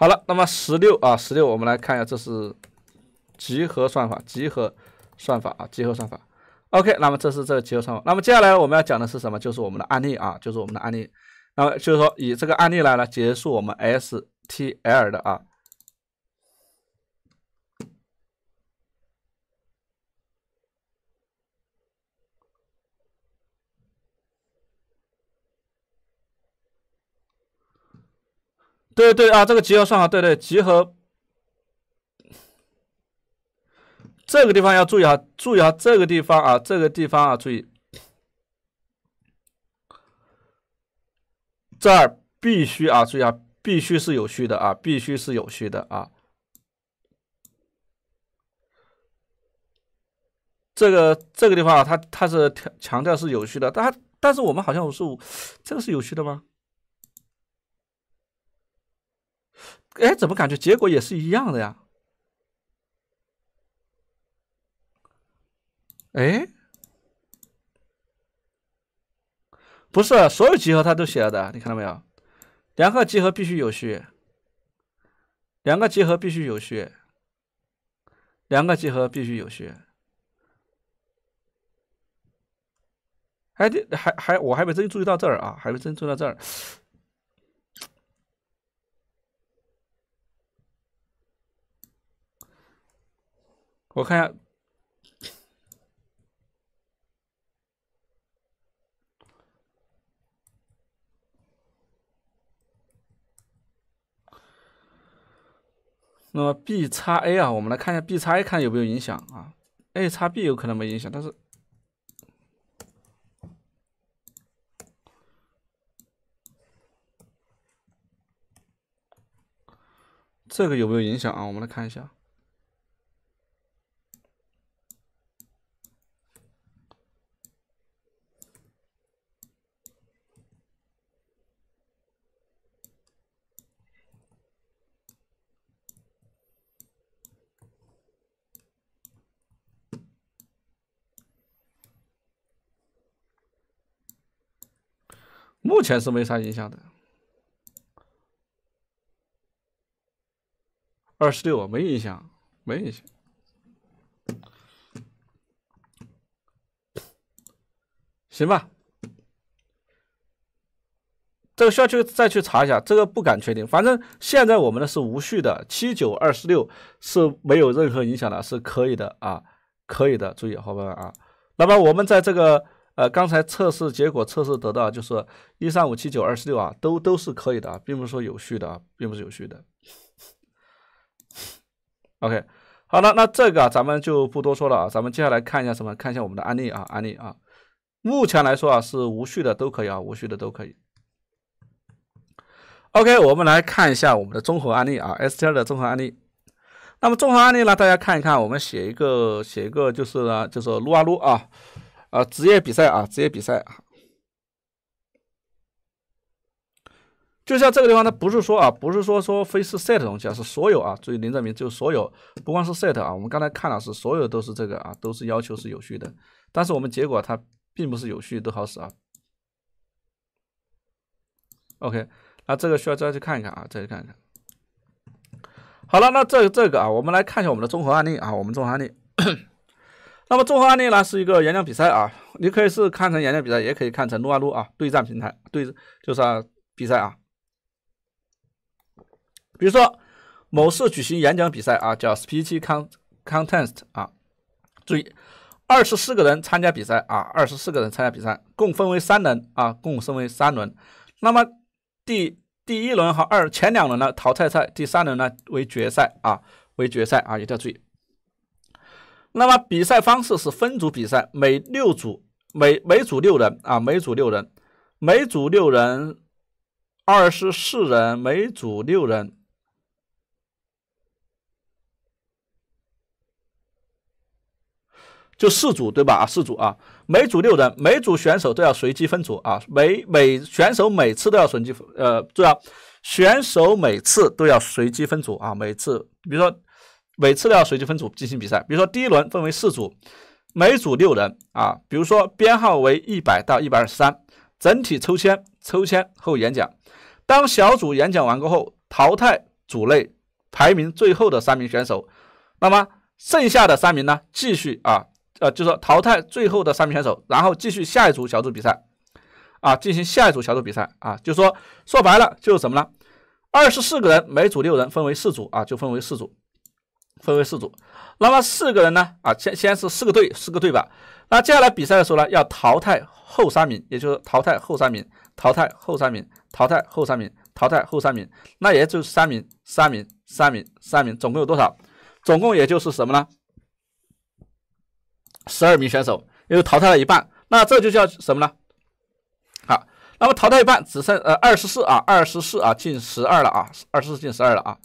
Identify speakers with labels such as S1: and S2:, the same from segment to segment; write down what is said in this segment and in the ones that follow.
S1: 好了，那么十六啊，十六，我们来看一下，这是集合算法，集合算法啊，集合算法。OK，那么这是这个集合算法。那么接下来我们要讲的是什么？就是我们的案例啊，就是我们的案例。那么就是说以这个案例来呢结束我们 STL 的啊。对对啊，这个集合算啊，对对集合，这个地方要注意啊，注意啊，这个地方啊，这个地方啊，注意，这儿必须啊，注意啊，必须是有序的啊，必须是有序的啊。这个这个地方，它它是强强调是有序的，但但是我们好像我是，这个是有序的吗？哎，怎么感觉结果也是一样的呀？哎，不是所有集合它都写了的，你看到没有？两个集合必须有序，两个集合必须有序，两个集合必须有序。哎，这还还我还没真注意到这儿啊，还没真注意到这儿。我看一下，那么 b 叉 a 啊，我们来看一下 b 叉 a，看有没有影响啊？a 叉 b 有可能没影响，但是这个有没有影响啊？我们来看一下。目前是没啥影响的，二十六没影响，没影响，行吧？这个需要去再去查一下，这个不敢确定。反正现在我们的是无序的，七九二十六是没有任何影响的，是可以的啊，可以的。注意，伙伴们啊，那么我们在这个。呃，刚才测试结果测试得到就是一三五七九二十六啊，都都是可以的，并不是说有序的，啊，并不是有序的。OK，好了，那这个咱们就不多说了啊，咱们接下来看一下什么？看一下我们的案例啊，案例啊，目前来说啊是无序的都可以啊，无序的都可以。OK，我们来看一下我们的综合案例啊，ST 二的综合案例。那么综合案例呢，大家看一看，我们写一个写一个就是呢，就是撸啊撸啊。啊，职业比赛啊，职业比赛啊，就像这个地方，它不是说啊，不是说说非是 set 东西啊，是所有啊。注意林正明，就所有不光是 set 啊，我们刚才看了是所有都是这个啊，都是要求是有序的，但是我们结果它并不是有序都好使啊。OK，那这个需要再去看一看啊，再去看一看。好了，那这这个啊，我们来看一下我们的综合案例啊，我们综合案例。那么综合案例呢是一个演讲比赛啊，你可以是看成演讲比赛，也可以看成撸啊撸啊对战平台，对就是比赛啊。比如说某市举行演讲比赛啊，叫 Speech Con Contest 啊。注意，二十四个人参加比赛啊，二十四个人参加比赛，共分为三轮啊，共分为三轮。那么第第一轮和二前两轮呢淘汰赛，第三轮呢为决赛啊，为决赛啊，一定要注意。那么比赛方式是分组比赛，每六组，每每组六人啊，每组六人，每组六人，二十四人，每组六人，就四组对吧？啊，四组啊，每组六人，每组选手都要随机分组啊，每每选手每次都要随机分，呃，注意啊，选手每次都要随机分组啊，每次比如说。每次都要随机分组进行比赛，比如说第一轮分为四组，每组六人啊。比如说编号为一百到一百二十三，整体抽签，抽签后演讲。当小组演讲完过后，淘汰组内排名最后的三名选手，那么剩下的三名呢，继续啊，呃，就说淘汰最后的三名选手，然后继续下一组小组比赛，啊，进行下一组小组比赛啊，就说说白了就是什么呢？二十四个人，每组六人，分为四组啊，就分为四组。分为四组，那么四个人呢？啊，先先是四个队，四个队吧。那接下来比赛的时候呢，要淘汰后三名，也就是淘汰后三名，淘汰后三名，淘汰后三名，淘汰后三名。那也就是三名，三名，三名，三名，总共有多少？总共也就是什么呢？十二名选手，又淘汰了一半。那这就叫什么呢？好，那么淘汰一半，只剩呃二十四啊，二十四啊，进十二了啊，二十四进十二了啊。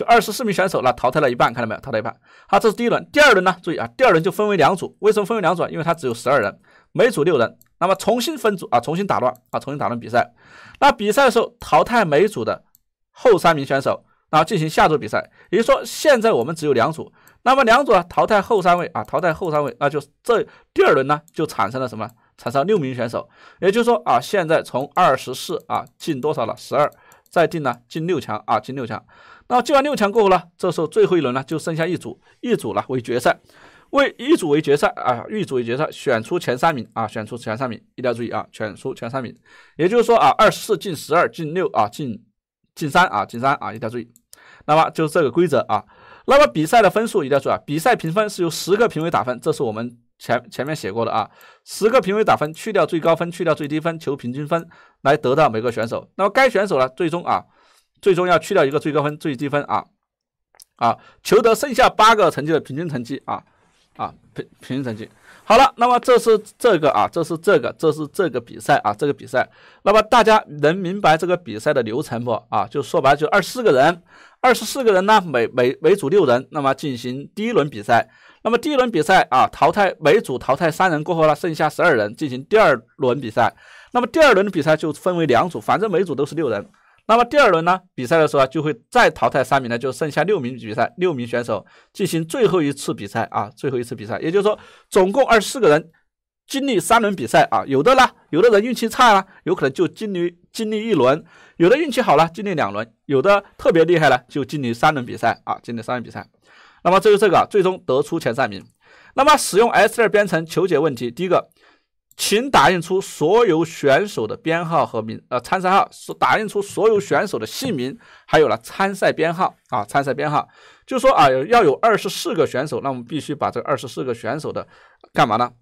S1: 就二十四名选手，那淘汰了一半，看到没有？淘汰一半。好，这是第一轮。第二轮呢？注意啊，第二轮就分为两组。为什么分为两组啊？因为它只有十二人，每组六人。那么重新分组啊，重新打乱啊，重新打乱比赛。那比赛的时候，淘汰每组的后三名选手，然后进行下组比赛。也就是说，现在我们只有两组。那么两组啊，淘汰后三位啊，淘汰后三位，那就这第二轮呢，就产生了什么？产生了六名选手。也就是说啊，现在从二十四啊，进多少了？十二。再定呢，进六强啊，进六强。那进完六强过后呢，这时候最后一轮呢，就剩下一组一组了，为决赛，为一组为决赛啊，一组为决赛，选出前三名啊，选出前三名，一定要注意啊，选出前三名。也就是说啊，二十四进十二，进六啊，进进三啊，进三啊，一定要注意。那么就是这个规则啊。那么比赛的分数一定要注意啊，比赛评分是由十个评委打分，这是我们。前前面写过的啊，十个评委打分，去掉最高分，去掉最低分，求平均分，来得到每个选手。那么该选手呢，最终啊，最终要去掉一个最高分、最低分啊，啊，求得剩下八个成绩的平均成绩啊，啊平平均成绩。好了，那么这是这个啊，这是这个，这是这个比赛啊，这个比赛。那么大家能明白这个比赛的流程不？啊，就说白了，就二十四个人，二十四个人呢，每每每组六人，那么进行第一轮比赛。那么第一轮比赛啊，淘汰每组淘汰三人过后呢，剩下十二人进行第二轮比赛。那么第二轮的比赛就分为两组，反正每组都是六人。那么第二轮呢，比赛的时候就会再淘汰三名呢，就剩下六名比赛，六名选手进行最后一次比赛啊，最后一次比赛。也就是说，总共二十四个人经历三轮比赛啊。有的呢，有的人运气差啊，有可能就经历经历一轮；有的运气好了，经历两轮；有的特别厉害呢，就经历三轮比赛啊，经历三轮比赛。那么，这就这个最终得出前三名。那么，使用 S2 编程求解问题。第一个，请打印出所有选手的编号和名呃参赛号打印出所有选手的姓名，还有呢参赛编号啊参赛编号。就说啊要有二十四个选手，那我们必须把这二十四个选手的干嘛呢？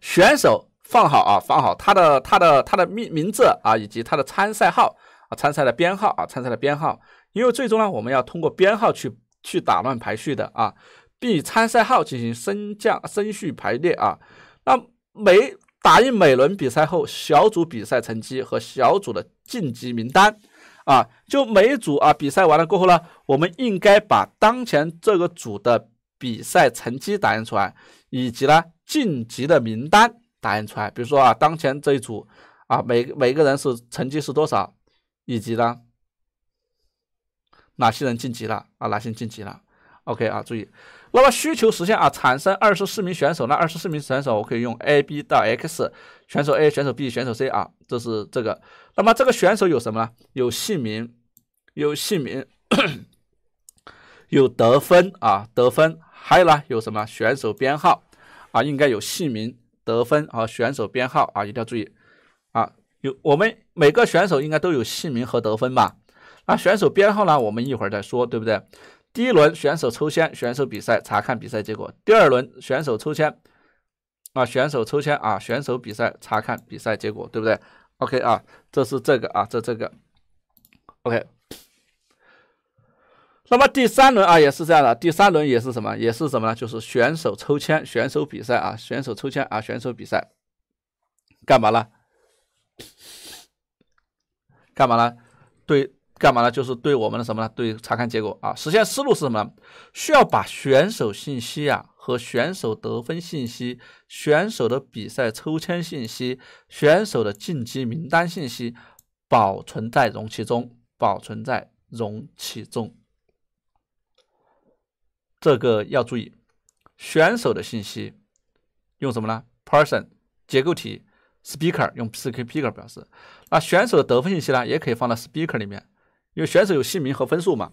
S1: 选手放好啊放好他的他的他的名名字啊以及他的参赛号啊参赛的编号啊参赛的编号。因为最终呢，我们要通过编号去。去打乱排序的啊，并以参赛号进行升降升序排列啊。那每打印每轮比赛后，小组比赛成绩和小组的晋级名单啊，就每组啊比赛完了过后呢，我们应该把当前这个组的比赛成绩打印出来，以及呢晋级的名单打印出来。比如说啊，当前这一组啊，每每个人是成绩是多少，以及呢。哪些人晋级了啊？哪些人晋级了？OK 啊，注意。那么需求实现啊，产生二十四名选手。那二十四名选手，我可以用 A、B 到 X 选手 A、选手 B、选手 C 啊，这是这个。那么这个选手有什么呢？有姓名，有姓名，有得分啊，得分。还有呢，有什么选手编号啊？应该有姓名、得分和选手编号啊，一定要注意啊。有我们每个选手应该都有姓名和得分吧？那选手编号呢？我们一会儿再说，对不对？第一轮选手抽签，选手比赛，查看比赛结果。第二轮选手抽签，啊，选手抽签啊，选手比赛，查看比赛结果，对不对？OK 啊，这是这个啊，这这个。OK。那么第三轮啊，也是这样的。第三轮也是什么？也是什么呢？就是选手抽签，选手比赛啊，选手抽签啊，选手比赛。干嘛呢？干嘛呢？对。干嘛呢？就是对我们的什么呢？对查看结果啊！实现思路是什么呢？需要把选手信息啊和选手得分信息、选手的比赛抽签信息、选手的晋级名单信息保存在容器中。保存在容器中，这个要注意。选手的信息用什么呢？Person 结构体，speaker 用 speaker 表示。那选手的得分信息呢？也可以放到 speaker 里面。因为选手有姓名和分数嘛，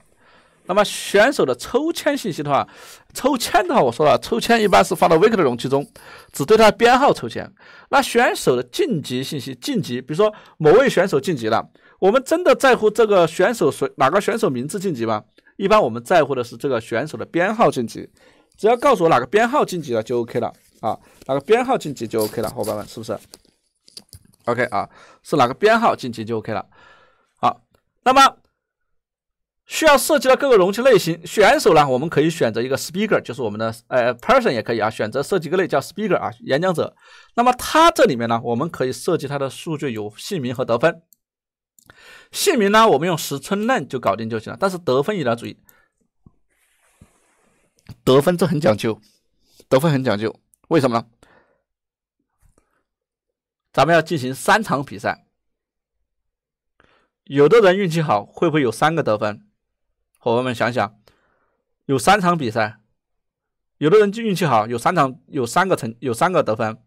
S1: 那么选手的抽签信息的话，抽签的话我说了，抽签一般是放到 w e c t 的容器中，只对他编号抽签。那选手的晋级信息，晋级，比如说某位选手晋级了，我们真的在乎这个选手谁哪个选手名字晋级吗？一般我们在乎的是这个选手的编号晋级，只要告诉我哪个编号晋级了就 OK 了啊，哪个编号晋级就 OK 了，伙伴们是不是？OK 啊，是哪个编号晋级就 OK 了。好，那么。需要设计的各个容器类型，选手呢，我们可以选择一个 speaker，就是我们的呃 person 也可以啊，选择设计个类叫 speaker 啊，演讲者。那么它这里面呢，我们可以设计它的数据有姓名和得分。姓名呢，我们用十春嫩就搞定就行了。但是得分也要注意，得分这很讲究，得分很讲究，为什么呢？咱们要进行三场比赛，有的人运气好，会不会有三个得分？伙伴们想想，有三场比赛，有的人就运气好，有三场有三个成有三个得分，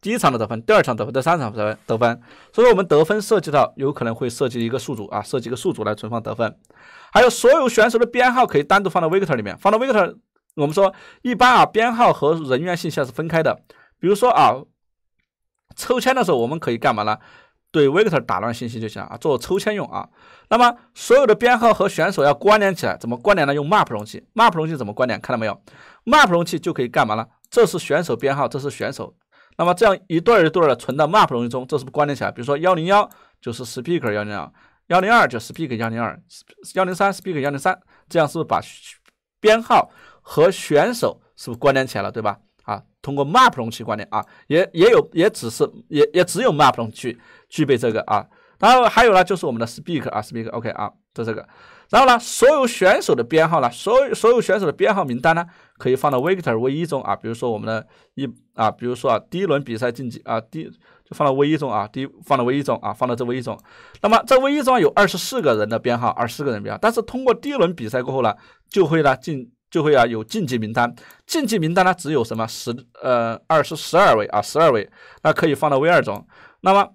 S1: 第一场的得分，第二场得分，第三场得分得分。所以说我们得分涉及到，有可能会涉及一个数组啊，涉及一个数组来存放得分，还有所有选手的编号可以单独放到 vector 里面，放到 vector。我们说一般啊，编号和人员信息是分开的，比如说啊，抽签的时候我们可以干嘛呢？对，vector 打乱信息就行啊，做抽签用啊。那么所有的编号和选手要关联起来，怎么关联呢？用 map 容器，map 容器怎么关联？看到没有？map 容器就可以干嘛呢？这是选手编号，这是选手。那么这样一对儿一对儿的存到 map 容器中，这是不关联起来？比如说幺零幺就是 speaker 幺零幺零二就 speaker 幺零二幺零三 speaker 幺零三，这样是不是把编号和选手是不是关联起来了？对吧？通过 map 容器关联啊，也也有，也只是也也只有 map 容器具备这个啊。然后还有呢，就是我们的 s p e a k 啊 s p e a k OK 啊，就这个。然后呢，所有选手的编号呢，所有所有选手的编号名单呢，可以放到 vector v 一中啊。比如说我们的一啊，比如说啊，第一轮比赛晋级啊，第就放到 v 一中啊，第一放到 v 一中啊，放到这 v 一中。那么这 v 一中有二十四个人的编号，二十四个人编号，但是通过第一轮比赛过后呢，就会呢进。就会啊有晋级名单，晋级名单呢只有什么十呃二十十二位啊十二位，那可以放到 V 二中。那么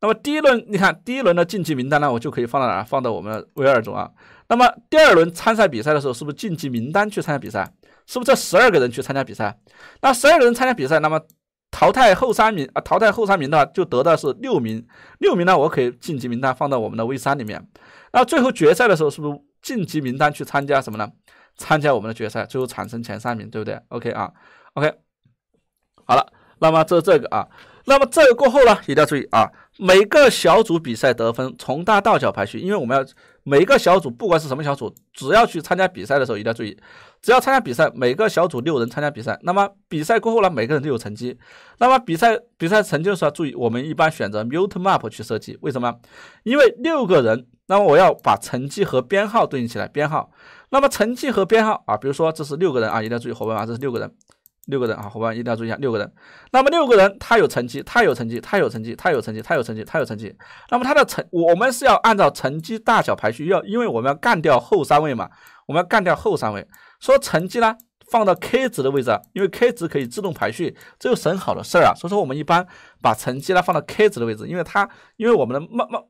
S1: 那么第一轮你看第一轮的晋级名单呢，我就可以放到哪？放到我们的 V 二中啊。那么第二轮参赛比赛的时候，是不是晋级名单去参加比赛？是不是这十二个人去参加比赛？那十二个人参加比赛，那么淘汰后三名啊，淘汰后三名的话，就得到是六名，六名呢我可以晋级名单放到我们的 V 三里面。那最后决赛的时候，是不是晋级名单去参加什么呢？参加我们的决赛，最后产生前三名，对不对？OK 啊，OK，好了，那么这这个啊，那么这个过后呢，一定要注意啊，每个小组比赛得分从大到小排序，因为我们要。每个小组不管是什么小组，只要去参加比赛的时候一定要注意，只要参加比赛，每个小组六人参加比赛。那么比赛过后呢，每个人都有成绩。那么比赛比赛成绩的时候，注意我们一般选择 mutemap 去设计，为什么？因为六个人，那么我要把成绩和编号对应起来，编号。那么成绩和编号啊，比如说这是六个人啊，一定要注意伙伴啊，这是六个人。六个人啊，伙伴一定要注意一下六个人。那么六个人他有成绩，他有成绩，他有成绩，他有成绩，他有成绩，他有成绩。那么他的成，我们是要按照成绩大小排序，要因为我们要干掉后三位嘛，我们要干掉后三位。说成绩呢，放到 k 值的位置，因为 k 值可以自动排序，这就省好的事儿啊。所以说我们一般把成绩呢放到 k 值的位置，因为它因为我们的 map map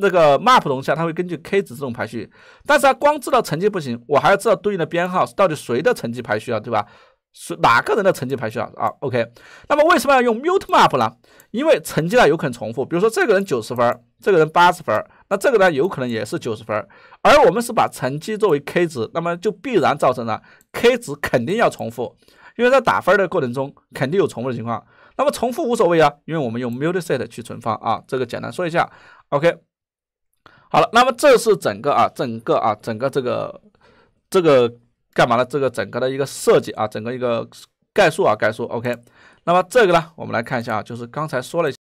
S1: 那个 map 容下，它会根据 k 值自动排序。但是光知道成绩不行，我还要知道对应的编号，到底谁的成绩排序啊，对吧？是哪个人的成绩排序啊？啊？OK，那么为什么要用 mutemap 呢？因为成绩呢有可能重复，比如说这个人九十分，这个人八十分，那这个呢有可能也是九十分，而我们是把成绩作为 k 值，那么就必然造成了 k 值肯定要重复，因为在打分的过程中肯定有重复的情况。那么重复无所谓啊，因为我们用 m u t e s e t 去存放啊，这个简单说一下。OK，好了，那么这是整个啊，整个啊，整个这个这个。干嘛呢？这个整个的一个设计啊，整个一个概述啊，概述。OK，那么这个呢，我们来看一下啊，就是刚才说了一下。